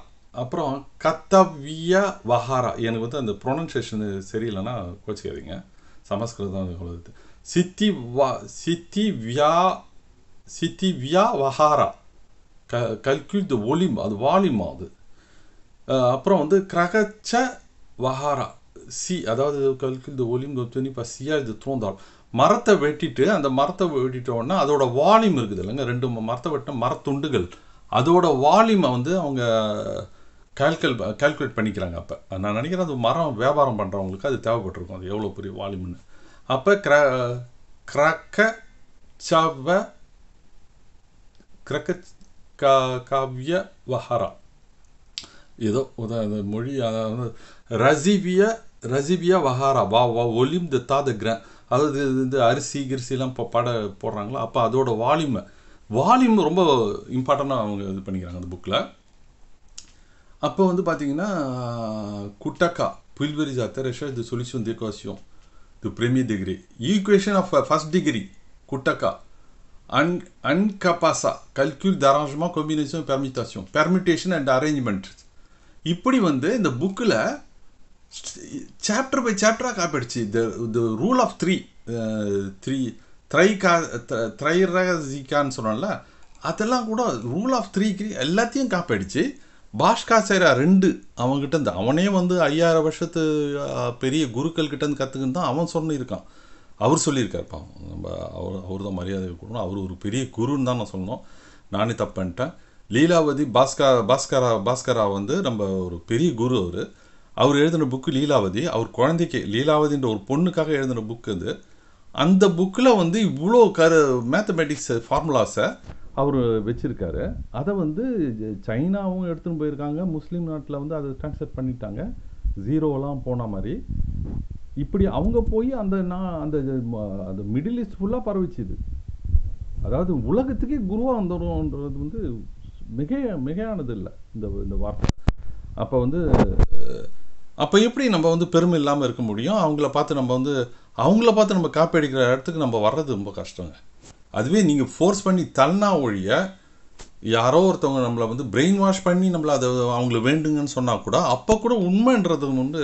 அப்புறம் கத்தவிய வஹாரா எனக்கு வந்து அந்த ப்ரொனன்சியேஷன் சரியில்லைன்னா கோச்சிக்காதீங்க சமஸ்கிருதம் சித்தி வா சித்தி வியா சித்தி வியா வஹாரா க கல்குல் த ஒலிம் அது வாலிமா அது அப்புறம் வந்து கிரகச்ச வஹாரா சி அதாவது கல்குல் த ஒலிம் கொப்தனி இப்போ சியா இது தூந்தாள் மரத்தை வெட்டிட்டு அந்த மரத்தை வெட்டிட்டோன்னா அதோட வால்யூம் இருக்குது இல்லைங்க ரெண்டு மரத்தை வெட்டின மரத்துண்டுகள் அதோட வால்யூமை வந்து அவங்க கால்குல் கால்குலேட் பண்ணிக்கிறாங்க அப்போ நான் நினைக்கிறேன் அது மரம் வியாபாரம் பண்ணுறவங்களுக்கு அது தேவைப்பட்டிருக்கும் அது எவ்வளோ பெரிய வால்யூம்னு அப்போ கிர கிரக்க சவ கிரக்க கா காவிய வஹரா ஏதோ அந்த மொழி அதாவது ரசிவிய ரசிவிய வஹாரா வா வா ஒலிம் த தாத கிர அதாவது இந்த அரிசி கிரிசிலாம் இப்போ பட போடுறாங்களோ அப்போ அதோட வால்யூமை வால்யூம் ரொம்ப இம்பார்ட்டண்டாக அவங்க இது பண்ணிக்கிறாங்க அந்த புக்கில் அப்போ வந்து பார்த்தீங்கன்னா குட்டக்கா புல்வெரிஸ் ஆத்தர் ரெஷர்ச் த சொல்யூஷன் தி கொஸ்டியும் degree equation of first degree குட்டக்கா அன் அன்கபாசா கல்குல் தராஜ்மா காம்பினேஷன் பெர்மிட்டாசியம் பெர்மிட்டேஷன் அண்ட் அரேஞ்ச்மெண்ட் இப்படி வந்து இந்த புக்கில் சாப்டர் பை சாப்டராக காப்பிடுச்சு the the rule of three three த்ரை கா ரகசிக்கான்னு சொன்னோம்ல அதெல்லாம் கூட ரூல் ஆஃப் த்ரீக்கு எல்லாத்தையும் காப்பிடுச்சு பாஷ்கா செய்கிறா ரெண்டு அவன்கிட்ட இருந்து அவனே வந்து ஐயாயிரம் வருஷத்து பெரிய குருக்கள் கிட்டேருந்து கற்றுக்குன்னு தான் அவன் சொன்னிருக்கான் அவர் சொல்லியிருக்காருப்பா நம்ம அவர் அவர் தான் மரியாதை கொடுக்கணும் அவர் ஒரு பெரிய குருன்னு தான் நான் சொல்லணும் நானே தப்பன்ட்டேன் லீலாவதி பாஸ்கா பாஸ்கரா பாஸ்கரா வந்து நம்ம ஒரு பெரிய குரு அவர் அவர் எழுதின புக்கு லீலாவதி அவர் குழந்தைக்கு லீலாவதின்ற ஒரு பொண்ணுக்காக எழுதின புக்கு அது அந்த புக்கில் வந்து இவ்வளோ கரு மேத்தமெட்டிக்ஸ் ஃபார்முலாஸை அவர் வச்சுருக்காரு அதை வந்து சைனாவும் எடுத்துன்னு போயிருக்காங்க முஸ்லீம் நாட்டில் வந்து அதை ட்ரான்ஸ்ஃபர் பண்ணிட்டாங்க ஜீரோலாம் போன மாதிரி இப்படி அவங்க போய் அந்த நான் அந்த அந்த மிடில் ஈஸ்ட் ஃபுல்லாக பரவிச்சுது அதாவது உலகத்துக்கே குருவாக வந்துடும்ன்றது வந்து மிக மிகையானது இல்லை இந்த இந்த வார்த்தை அப்போ வந்து அப்போ எப்படி நம்ம வந்து பெருமை இல்லாமல் இருக்க முடியும் அவங்கள பார்த்து நம்ம வந்து அவங்கள பார்த்து நம்ம காப்பி அடிக்கிற இடத்துக்கு நம்ம வர்றது ரொம்ப கஷ்டங்க அதுவே நீங்கள் ஃபோர்ஸ் பண்ணி தள்ளினா ஒழிய யாரோ ஒருத்தவங்க நம்மளை வந்து பிரெயின் வாஷ் பண்ணி நம்மளை அதை அவங்கள வேண்டுங்கன்னு சொன்னால் கூட அப்போ கூட உண்மைன்றது வந்து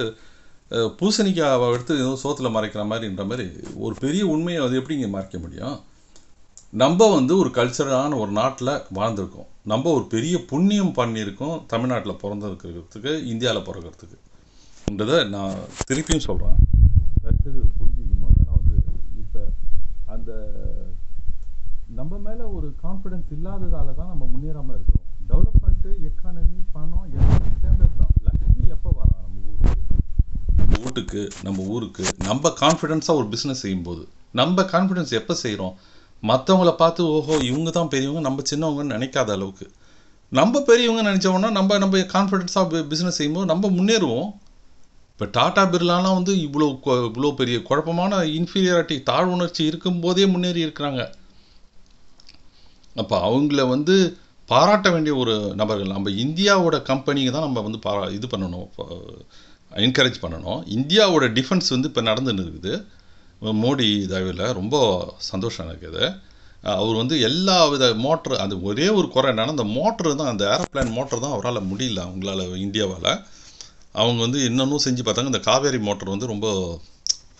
பூசணிக்காவை எடுத்து ஏதோ சோத்தில் மறைக்கிற மாதிரின்ற மாதிரி ஒரு பெரிய உண்மையை அது எப்படி இங்கே மறைக்க முடியும் நம்ம வந்து ஒரு கல்ச்சரான ஒரு நாட்டில் வாழ்ந்திருக்கோம் நம்ம ஒரு பெரிய புண்ணியம் பண்ணியிருக்கோம் தமிழ்நாட்டில் பிறந்திருக்கிறதுக்கு இந்தியாவில் பிறகுறதுக்குன்றதை நான் திருப்பியும் சொல்கிறேன் நம்ம மேலே ஒரு கான்ஃபிடென்ஸ் இல்லாததால தான் நம்ம முன்னேறாமல் இருக்கிறோம் டெவலப்மெண்ட்டு எக்கானமி பணம் எல்லாமே சேர்ந்தது தான் லக்ஷ்மி எப்போ வரா நம்ம ஊருக்கு நம்ம வீட்டுக்கு நம்ம ஊருக்கு நம்ம கான்ஃபிடென்ஸாக ஒரு பிஸ்னஸ் செய்யும்போது நம்ம கான்ஃபிடென்ஸ் எப்போ செய்கிறோம் மற்றவங்கள பார்த்து ஓஹோ இவங்க தான் பெரியவங்க நம்ம சின்னவங்கன்னு நினைக்காத அளவுக்கு நம்ம பெரியவங்க நினச்சோம்னா நம்ம நம்ம கான்ஃபிடென்ஸாக பிஸ்னஸ் செய்யும்போது நம்ம முன்னேறுவோம் இப்போ டாடா பிர்லாலாம் வந்து இவ்வளோ இவ்வளோ பெரிய குழப்பமான இன்ஃபீரியாரிட்டி தாழ்வுணர்ச்சி இருக்கும்போதே முன்னேறி இருக்கிறாங்க அப்போ அவங்கள வந்து பாராட்ட வேண்டிய ஒரு நபர்கள் நம்ம இந்தியாவோட கம்பெனியை தான் நம்ம வந்து பாரா இது பண்ணணும் என்கரேஜ் பண்ணணும் இந்தியாவோட டிஃபென்ஸ் வந்து இப்போ நடந்துன்னு இருக்குது மோடி தயவில் ரொம்ப சந்தோஷம் இருக்குது அவர் வந்து எல்லா வித மோட்ரு அது ஒரே ஒரு குறை என்னென்னா அந்த மோட்ரு தான் அந்த ஏரோப்ளைன் மோட்ரு தான் அவரால் முடியல அவங்களால இந்தியாவால் அவங்க வந்து இன்னமும் செஞ்சு பார்த்தாங்க இந்த காவேரி மோட்டர் வந்து ரொம்ப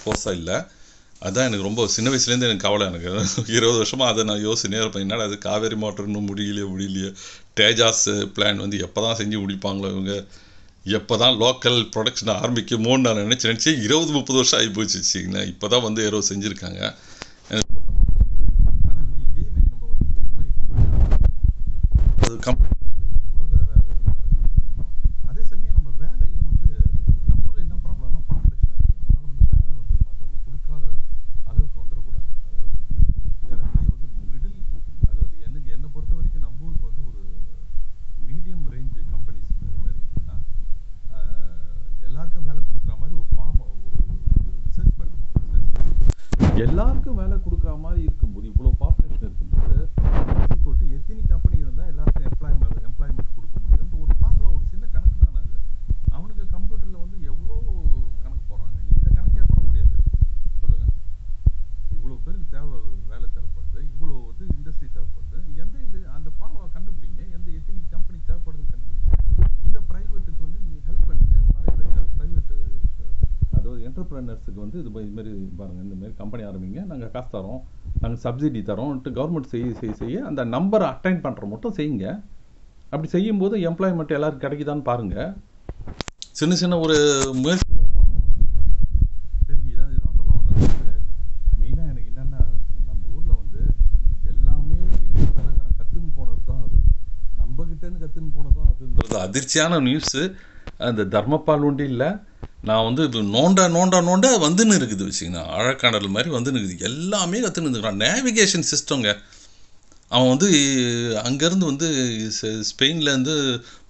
ஃபோர்ஸாக இல்லை அதுதான் எனக்கு ரொம்ப சின்ன வயசுலேருந்து எனக்கு கவலை எனக்கு இருபது வருஷமாக அதை நான் யோசனையாக இருப்பேன் என்னடா அது காவேரி மாற்றம் இன்னும் முடியலையே முடியலையே டேஜாஸ் பிளான் வந்து எப்போ தான் செஞ்சு முடிப்பாங்களோ இவங்க எப்போ தான் லோக்கல் ப்ரொடக்ஷன் ஆரம்பிக்குமோன்னு நான் நினச்சி நினச்சி இருபது முப்பது வருஷம் ஆகி போச்சு இப்போ தான் வந்து ஏதோ செஞ்சுருக்காங்க எனக்கு அது கம்பெனி எல்லாருக்கும் வேலை கொடுக்குற மாதிரி இருக்கும்போது இவ்வளோ பாப்புலேஷன் இருக்கும்போது எத்தனை ரன்னர்ஸுக்கு வந்து இது இதுமாரி பாருங்கள் மாதிரி கம்பெனி ஆரம்பிங்க நாங்கள் காசு தரோம் நாங்கள் சப்சிடி தரோம்ட்டு கவர்மெண்ட் செய்ய செய்ய செய்ய அந்த நம்பரை அட்டைன் பண்ணுற மட்டும் செய்யுங்க அப்படி செய்யும்போது எம்ப்ளாய்மெண்ட் எல்லோரும் கிடைக்குதான்னு பாருங்கள் சின்ன சின்ன ஒரு முயற்சி அதிர்ச்சியான நியூஸு அந்த தர்மபால் உண்டு இல்லை நான் வந்து இது நோண்டா நோண்டா நோண்டா வந்துன்னு இருக்குது வச்சுக்கண்ணா அழக்காடல் மாதிரி வந்துன்னு இருக்குது எல்லாமே கற்றுன்னு இருக்கிறான் நேவிகேஷன் சிஸ்டங்க அவன் வந்து அங்கேருந்து வந்து ஸ்பெயின்லேருந்து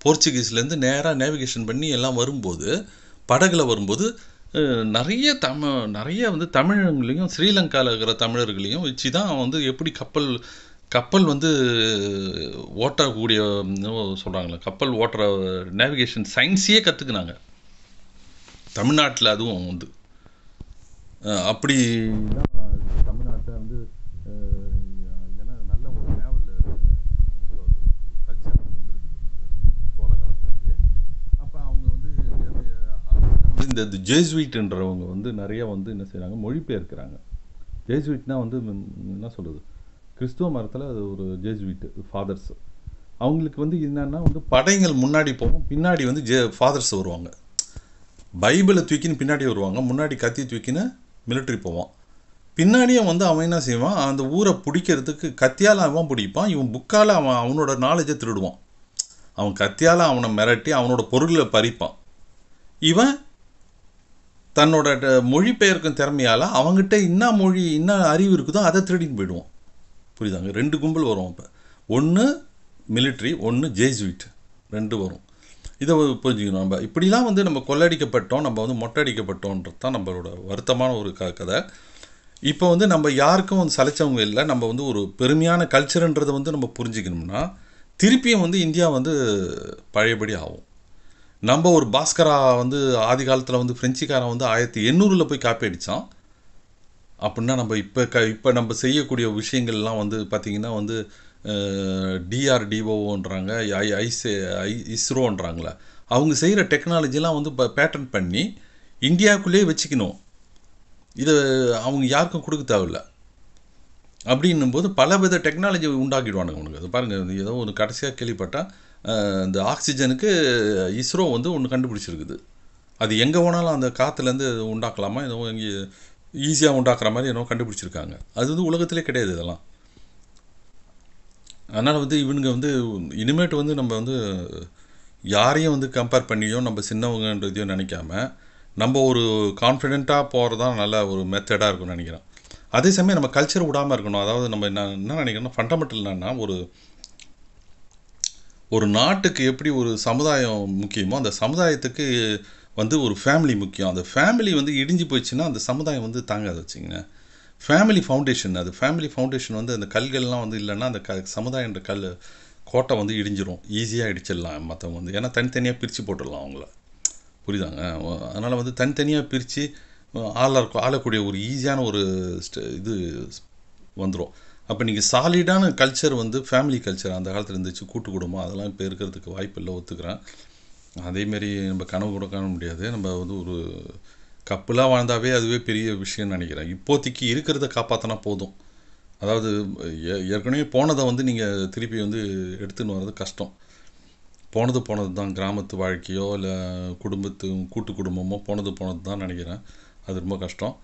போர்ச்சுகீஸ்லேருந்து நேராக நேவிகேஷன் பண்ணி எல்லாம் வரும்போது படகுல வரும்போது நிறைய தமிழ் நிறைய வந்து தமிழர்களையும் ஸ்ரீலங்காவில் இருக்கிற தமிழர்களையும் வச்சு தான் அவன் வந்து எப்படி கப்பல் கப்பல் வந்து ஓட்டக்கூடிய சொல்கிறாங்களே கப்பல் ஓட்டுற நேவிகேஷன் சயின்ஸையே கற்றுக்குனாங்க தமிழ்நாட்டில் அதுவும் வந்து அப்படி வந்து நல்ல ஒரு கல்ச்சர் வந்துருக்குது அப்போ அவங்க வந்து இந்த ஜேஸ்வீட்ன்றவங்க வந்து நிறையா வந்து என்ன செய்கிறாங்க மொழிபெயர்க்கிறாங்க ஜேஸ்வீட்னா வந்து என்ன சொல்கிறது கிறிஸ்துவ மரத்தில் அது ஒரு ஜேஸ்வீட்டு ஃபாதர்ஸ் அவங்களுக்கு வந்து என்னென்னா வந்து படைகள் முன்னாடி போகும் பின்னாடி வந்து ஜே ஃபாதர்ஸ் வருவாங்க பைபிளை தூக்கின்னு பின்னாடி வருவாங்க முன்னாடி கத்தி தூக்கின்னு மிலிட்ரி போவான் பின்னாடியே வந்து அவன் என்ன செய்வான் அந்த ஊரை பிடிக்கிறதுக்கு கத்தியால் அவன் பிடிப்பான் இவன் புக்கால் அவன் அவனோட நாலேஜை திருடுவான் அவன் கத்தியால் அவனை மிரட்டி அவனோட பொருளை பறிப்பான் இவன் தன்னோட மொழி பெயர்க்கும் திறமையால் அவங்ககிட்ட என்ன மொழி என்ன அறிவு இருக்குதோ அதை திருடின்னு போயிடுவான் புரியுதாங்க ரெண்டு கும்பல் வரும் இப்போ ஒன்று மிலிட்ரி ஒன்று ஜேசுவிட் ரெண்டு வரும் இதை புரிஞ்சுக்கணும் நம்ம இப்படிலாம் வந்து நம்ம கொள்ளடிக்கப்பட்டோம் நம்ம வந்து மொட்டடிக்கப்பட்டோன்றது தான் நம்மளோட வருத்தமான ஒரு க கதை இப்போ வந்து நம்ம யாருக்கும் வந்து சலைச்சவங்க இல்லை நம்ம வந்து ஒரு பெருமையான கல்ச்சருன்றதை வந்து நம்ம புரிஞ்சுக்கணும்னா திருப்பியும் வந்து இந்தியா வந்து பழையபடி ஆகும் நம்ம ஒரு பாஸ்கரா வந்து ஆதி காலத்தில் வந்து ஃப்ரெஞ்சுக்காரன் வந்து ஆயிரத்தி எண்ணூறில் போய் காப்பி அடித்தான் அப்படின்னா நம்ம இப்போ க இப்போ நம்ம செய்யக்கூடிய விஷயங்கள்லாம் வந்து பார்த்திங்கன்னா வந்து டிஆர்டிஓன்றாங்க ஐ ஐசே ஐ இஸ்ரோன்றாங்களே அவங்க செய்கிற டெக்னாலஜிலாம் வந்து இப்போ பேட்டர்ன் பண்ணி இந்தியாவுக்குள்ளேயே வச்சுக்கணும் இது அவங்க யாருக்கும் கொடுக்க தேவையில்ல அப்படின்னும் போது பலவித டெக்னாலஜி உண்டாக்கிடுவானுங்க உனக்கு அது பாருங்கள் ஏதோ ஒன்று கடைசியாக கேள்விப்பட்டால் இந்த ஆக்சிஜனுக்கு இஸ்ரோ வந்து ஒன்று கண்டுபிடிச்சிருக்குது அது எங்கே போனாலும் அந்த காற்றுலேருந்து உண்டாக்கலாமா ஏதோ எங்கே ஈஸியாக உண்டாக்குற மாதிரி ஏதோ கண்டுபிடிச்சிருக்காங்க அது வந்து உலகத்திலே கிடையாது இதெல்லாம் அதனால் வந்து இவனுங்க வந்து இனிமேட்டு வந்து நம்ம வந்து யாரையும் வந்து கம்பேர் பண்ணியோ நம்ம சின்னவங்கன்றதையோ நினைக்காம நம்ம ஒரு கான்ஃபிடெண்ட்டாக போகிறது தான் நல்ல ஒரு மெத்தடாக இருக்கும்னு நினைக்கிறேன் அதே சமயம் நம்ம கல்ச்சர் விடாமல் இருக்கணும் அதாவது நம்ம என்ன என்ன நினைக்கிறோம்னா ஃபண்டமெண்டல் என்னன்னா ஒரு ஒரு நாட்டுக்கு எப்படி ஒரு சமுதாயம் முக்கியமோ அந்த சமுதாயத்துக்கு வந்து ஒரு ஃபேமிலி முக்கியம் அந்த ஃபேமிலி வந்து இடிஞ்சு போயிடுச்சுன்னா அந்த சமுதாயம் வந்து தாங்காது வச்சுங்க ஃபேமிலி ஃபவுண்டேஷன் அது ஃபேமிலி ஃபவுண்டேஷன் வந்து அந்த கல்கள்லாம் வந்து இல்லைன்னா அந்த க சமுதாயன்ற கல் கோட்டை வந்து இடிஞ்சிரும் ஈஸியாக இடிச்சிடலாம் மற்றவங்க வந்து ஏன்னா தனித்தனியாக பிரித்து போட்டுடலாம் அவங்கள புரியுதாங்க அதனால் வந்து தனித்தனியாக பிரித்து ஆளாக இருக்கும் ஆளக்கூடிய ஒரு ஈஸியான ஒரு இது வந்துடும் அப்போ நீங்கள் சாலிடான கல்ச்சர் வந்து ஃபேமிலி கல்ச்சர் அந்த காலத்தில் இருந்துச்சு கூட்டு குடும்பம் அதெல்லாம் இப்போ இருக்கிறதுக்கு வாய்ப்பு இல்லை ஒத்துக்கிறேன் அதேமாரி நம்ம கனவு கூட காண முடியாது நம்ம வந்து ஒரு கப்புலாக வாழ்ந்தாவே அதுவே பெரிய விஷயம்னு நினைக்கிறேன் இப்போதைக்கு இருக்கிறத காப்பாற்றினா போதும் அதாவது ஏற்கனவே போனதை வந்து நீங்கள் திருப்பி வந்து எடுத்துன்னு வர்றது கஷ்டம் போனது போனது தான் கிராமத்து வாழ்க்கையோ இல்லை குடும்பத்து கூட்டு குடும்பமோ போனது போனது தான் நினைக்கிறேன் அது ரொம்ப கஷ்டம்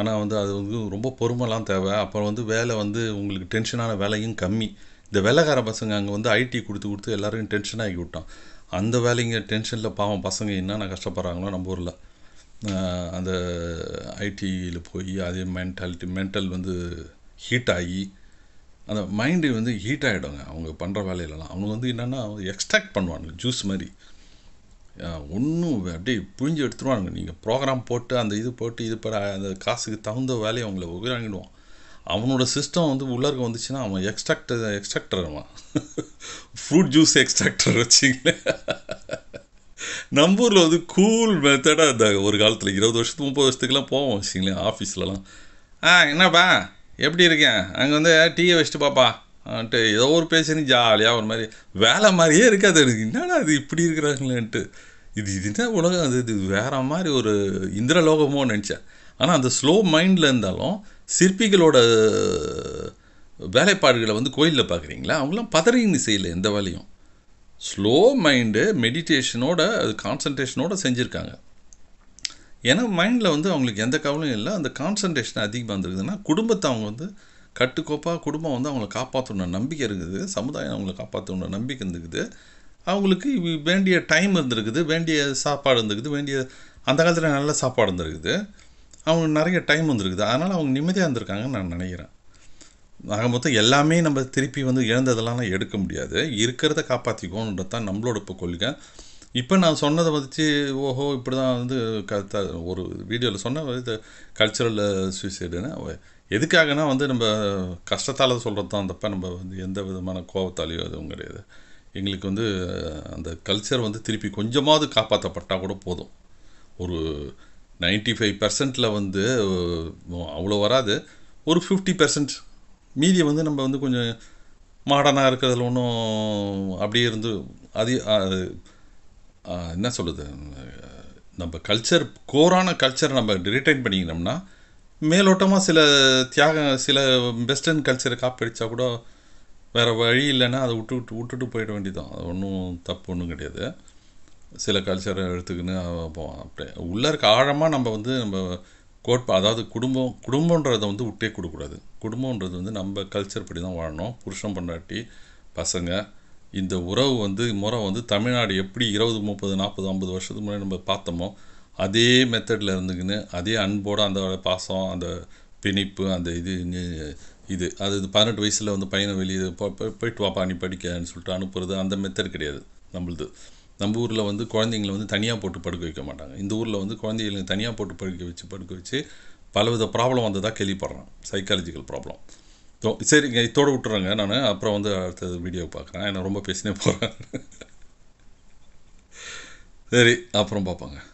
ஆனால் வந்து அது வந்து ரொம்ப பொறுமைலாம் தேவை அப்புறம் வந்து வேலை வந்து உங்களுக்கு டென்ஷனான வேலையும் கம்மி இந்த வேலைக்கார பசங்க அங்கே வந்து ஐடி கொடுத்து கொடுத்து எல்லாரையும் டென்ஷனாகி விட்டான் அந்த வேலைங்க டென்ஷனில் பாவம் பசங்க என்னென்ன கஷ்டப்படுறாங்களோ நம்ம ஊரில் அந்த ஐடியில் போய் அதே மென்டாலிட்டி மென்டல் வந்து ஹீட் ஆகி அந்த மைண்டு வந்து ஹீட் ஆகிடுங்க அவங்க பண்ணுற வேலையிலலாம் அவங்க வந்து என்னென்னா எக்ஸ்ட்ராக்ட் பண்ணுவாங்க ஜூஸ் மாதிரி ஒன்றும் அப்படியே புழிஞ்சு எடுத்துருவானுங்க நீங்கள் ப்ரோக்ராம் போட்டு அந்த இது போட்டு இது ப அந்த காசுக்கு தகுந்த வேலையை அவங்கள உயிராங்கிடுவான் அவனோட சிஸ்டம் வந்து உள்ளருக்கு வந்துச்சுன்னா அவன் எக்ஸ்ட்ராக்டர் எக்ஸ்ட்ராக்டர் அவன் ஃப்ரூட் ஜூஸ் எக்ஸ்ட்ராக்டர் வச்சிங்களேன் நம்ம ஊரில் வந்து கூல் மெத்தடாக இருந்தாங்க ஒரு காலத்தில் இருபது வருஷத்துக்கு முப்பது வருஷத்துக்குலாம் போவோம் வச்சுங்களேன் ஆஃபீஸ்லலாம் ஆ என்னப்பா எப்படி இருக்கேன் அங்கே வந்து டீயை வச்சுட்டு பாப்பா வந்துட்டு ஏதோ ஒரு பேசுன்னு ஜாலியாக ஒரு மாதிரி வேலை மாதிரியே இருக்காது எனக்கு என்னடா அது இப்படி இருக்கிறாங்களேன்ட்டு இது இதுதான் உலகம் அது இது வேறு மாதிரி ஒரு இந்திரலோகமோ நினச்சேன் ஆனால் அந்த ஸ்லோ மைண்டில் இருந்தாலும் சிற்பிகளோட வேலைப்பாடுகளை வந்து கோயிலில் பார்க்குறீங்களா அவங்களாம் பதறின்னு செய்யலை எந்த வேலையும் ஸ்லோ மைண்டு மெடிடேஷனோட அது கான்சன்ட்ரேஷனோட செஞ்சுருக்காங்க ஏன்னா மைண்டில் வந்து அவங்களுக்கு எந்த கவலையும் இல்லை அந்த கான்சன்ட்ரேஷன் அதிகமாக இருந்திருக்குதுன்னா குடும்பத்தை அவங்க வந்து கட்டுக்கோப்பாக குடும்பம் வந்து அவங்கள காப்பாற்றணுன்ற நம்பிக்கை இருக்குது சமுதாயம் அவங்கள காப்பாற்றணுன்ற நம்பிக்கை இருந்துக்குது அவங்களுக்கு வேண்டிய டைம் இருந்திருக்குது வேண்டிய சாப்பாடு இருந்திருக்குது வேண்டிய அந்த காலத்தில் நல்ல சாப்பாடு இருந்திருக்குது அவங்களுக்கு நிறைய டைம் வந்திருக்குது அதனால் அவங்க நிம்மதியாக இருந்திருக்காங்கன்னு நான் நினைக்கிறேன் ஆக மொத்தம் எல்லாமே நம்ம திருப்பி வந்து இழந்ததெல்லாம் எடுக்க முடியாது இருக்கிறத காப்பாற்றிக்கோன்றது தான் நம்மளோட இப்போ கொள்கை இப்போ நான் சொன்னதை வச்சு ஓஹோ இப்படி தான் வந்து க த ஒரு வீடியோவில் சொன்ன இது கல்ச்சுரல் சூசைடுன்னு எதுக்காகனா வந்து நம்ம கஷ்டத்தால் சொல்கிறது தான் அந்தப்போ நம்ம வந்து எந்த விதமான கோபத்தாலேயோ அதுவும் கிடையாது எங்களுக்கு வந்து அந்த கல்ச்சர் வந்து திருப்பி கொஞ்சமாவது காப்பாற்றப்பட்டால் கூட போதும் ஒரு நைன்டி ஃபைவ் பர்சன்ட்டில் வந்து அவ்வளோ வராது ஒரு ஃபிஃப்டி பர்சன்ட் மீதியை வந்து நம்ம வந்து கொஞ்சம் மாடர்னாக இருக்கிறதுல ஒன்றும் அப்படியே இருந்து அது என்ன சொல்லுது நம்ம கல்ச்சர் கோரான கல்ச்சரை நம்ம ரிட்டைன் பண்ணிக்கினோம்னா மேலோட்டமாக சில தியாகம் சில வெஸ்டர்ன் கல்ச்சரை காப்பிடிச்சா கூட வேறு வழி இல்லைன்னா அதை விட்டு விட்டு விட்டுட்டு போயிட வேண்டியதான் அது ஒன்றும் தப்பு ஒன்றும் கிடையாது சில கல்ச்சரை எடுத்துக்கின்னு அப்படியே உள்ளே இருக்க ஆழமாக நம்ம வந்து நம்ம கோட்பா அதாவது குடும்பம் குடும்பன்றதை வந்து விட்டே கொடுக்கூடாது குடும்பன்றது வந்து நம்ம கல்ச்சர் படி தான் வாழணும் புருஷன் பொண்டாட்டி பசங்க இந்த உறவு வந்து முறை வந்து தமிழ்நாடு எப்படி இருபது முப்பது நாற்பது ஐம்பது வருஷத்துக்கு முன்னாடி நம்ம பார்த்தோமோ அதே மெத்தடில் இருந்துக்கின்னு அதே அன்போடு அந்த பாசம் அந்த பிணிப்பு அந்த இது இது அது பதினெட்டு வயசில் வந்து பையனை வெளியே போயிட்டு வாப்பா நீ படிக்கன்னு சொல்லிட்டு அனுப்புறது அந்த மெத்தட் கிடையாது நம்மளது நம்ம ஊரில் வந்து குழந்தைங்கள வந்து தனியாக போட்டு படுக்க வைக்க மாட்டாங்க இந்த ஊரில் வந்து குழந்தைகளுக்கு தனியாக போட்டு படுக்க வச்சு படுக்க வச்சு பலவித ப்ராப்ளம் வந்ததாக கேள்விப்படுறேன் சைக்காலஜிக்கல் ப்ராப்ளம் ஸோ சரிங்க இதோடு விட்டுறேங்க நான் அப்புறம் வந்து அடுத்தது வீடியோ பார்க்குறேன் நான் ரொம்ப பேசினே போகிறேன் சரி அப்புறம் பார்ப்பாங்க